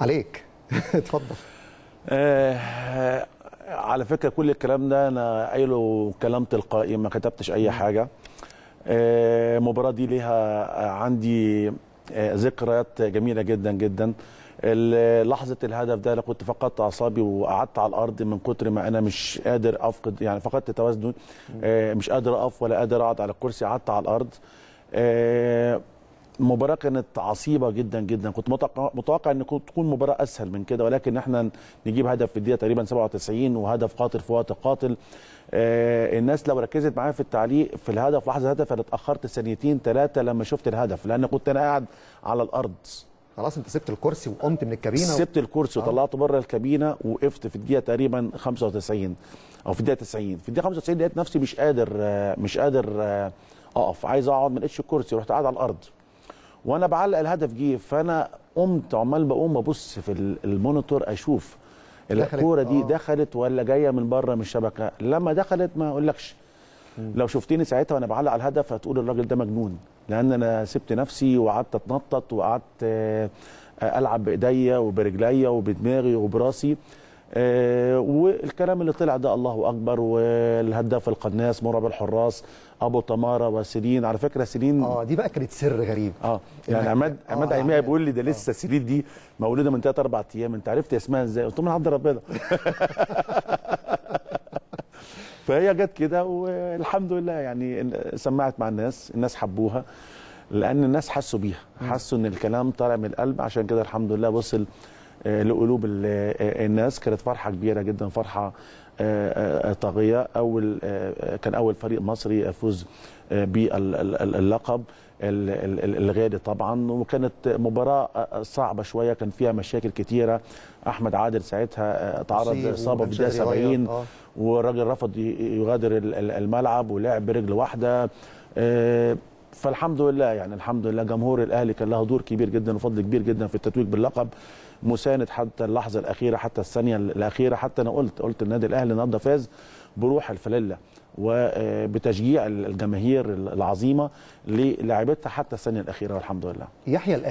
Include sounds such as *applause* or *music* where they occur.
عليك *laughs* اتفضل آه على فكره كل الكلام ده انا قايله كلام تلقائي ما كتبتش اي حاجه آه المباراه دي ليها آه، عندي آه ذكريات جميله جدا جدا لحظه الهدف ده انا كنت فقدت اعصابي وقعدت على الارض من كتر ما انا مش قادر افقد يعني فقدت توازني آه، مش قادر اقف ولا قادر اقعد على الكرسي قعدت على الارض آه، المباراه كانت عصيبه جدا جدا كنت متوقع ان تكون مباراه اسهل من كده ولكن احنا نجيب هدف في الدقيقه تقريبا 97 وهدف قاتل في وقت قاتل آه الناس لو ركزت معايا في التعليق في الهدف لحظه الهدف انا اتاخرت ثانيتين ثلاثه لما شفت الهدف لان كنت انا قاعد على الارض خلاص انت سبت الكرسي وقمت من الكابينه سبت الكرسي آه. وطلعت بره الكابينه وقفت في الدقيقه تقريبا 95 او في الدقيقه 90 في الدقيقه 95 لقيت نفسي مش قادر آه، مش قادر آه، اقف عايز اقعد ما لقيتش الكرسي رحت قاعد على الارض وانا بعلق الهدف جه فانا قمت عمال بقوم ابص في المونيتور اشوف الكوره دي آه. دخلت ولا جايه من بره من الشبكه لما دخلت ما اقولكش لو شفتني ساعتها وانا بعلق على الهدف هتقول الراجل ده مجنون لان انا سبت نفسي وقعدت اتنطط وقعدت آه، العب بايديا وبرجليا وبدماغي وبراسي آه، والكلام اللي طلع ده الله اكبر والهداف القناص مرعب الحراس ابو تماره وسيرين على فكره سيرين اه دي بقى كانت سر غريب اه يعني عماد آه، عماد آه، عماد يعني- بيقول لي ده لسه سيرين دي مولوده من ثلاث اربع ايام انت عرفت اسمها ازاي؟ قلت له من عبد ربنا *laughs* فهي جت كده والحمد لله يعني سمعت مع الناس الناس حبوها لان الناس حسوا بيها حسوا ان الكلام طالع من القلب عشان كده الحمد لله وصل آه، لقلوب آه، آه، الناس كانت فرحه كبيره جدا فرحه طاغيه اول كان اول فريق مصري يفوز باللقب الغالي طبعا وكانت مباراه صعبه شويه كان فيها مشاكل كتيره احمد عادل ساعتها تعرض لاصابه في الدقيقه 70 والراجل رفض يغادر الملعب ولعب برجل واحده فالحمد لله يعني الحمد لله جمهور الاهلي كان له دور كبير جدا وفضل كبير جدا في التتويج باللقب مساند حتى اللحظه الاخيره حتى الثانيه الاخيره حتى انا قلت قلت النادي الاهلي النهارده فاز بروح الفلله وبتشجيع آه، الجماهير العظيمه للاعيبتها حتى الثانيه الاخيره والحمد لله يحيى